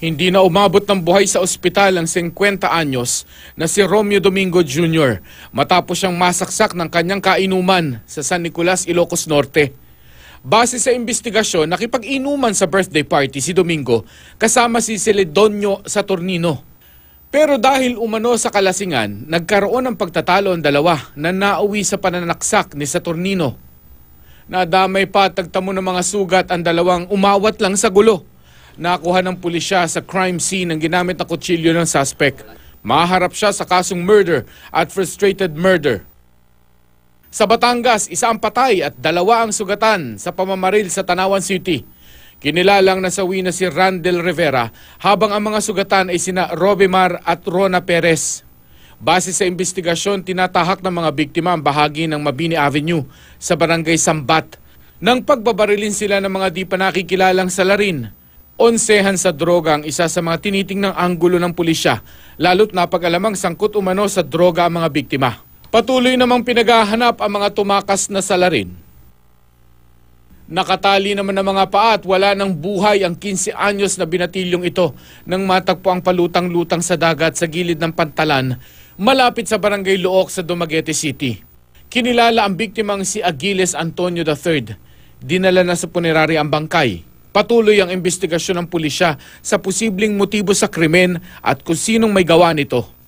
Hindi na umabot ng buhay sa ospital ang 50 anyos na si Romeo Domingo Jr. matapos siyang masaksak ng kanyang kainuman sa San Nicolas, Ilocos Norte. Base sa investigasyon, nakipag-inuman sa birthday party si Domingo kasama si Celedonio Saturnino. Pero dahil umano sa kalasingan, nagkaroon ng pagtatalo ang dalawa na nauwi sa pananaksak ni Saturnino. Nadamay pa tagtamo ng mga sugat ang dalawang umawat lang sa gulo nakuha ng pulisya sa crime scene ang ginamit na kutsilyo ng suspect. Maharap siya sa kasong murder at frustrated murder. Sa Batangas, isa ang patay at dalawa ang sugatan sa pamamaril sa Tanawan City. Kinilalang nasawi na si Randel Rivera habang ang mga sugatan ay sina Robimar at Rona Perez. Base sa investigasyon, tinatahak ng mga biktima ang bahagi ng Mabini Avenue sa barangay Sambat nang pagbabarilin sila ng mga di pa nakikilalang salarin onsehan sa droga ang isa sa mga tinitingnang anggulo ng pulisya, lalo't napag-alamang sangkot umano sa droga ang mga biktima. Patuloy namang pinagahanap ang mga tumakas na salarin. Nakatali naman ng mga paa at wala ng buhay ang 15 anyos na binatilyong ito nang matagpo ang palutang-lutang sa dagat sa gilid ng pantalan malapit sa barangay Luok sa Dumaguete City. Kinilala ang biktimang si Agiles Antonio III. Dinala na sa punerary ang bangkay Patuloy ang investigasyon ng pulisya sa posibleng motibo sa krimen at kung sinong may gawa nito.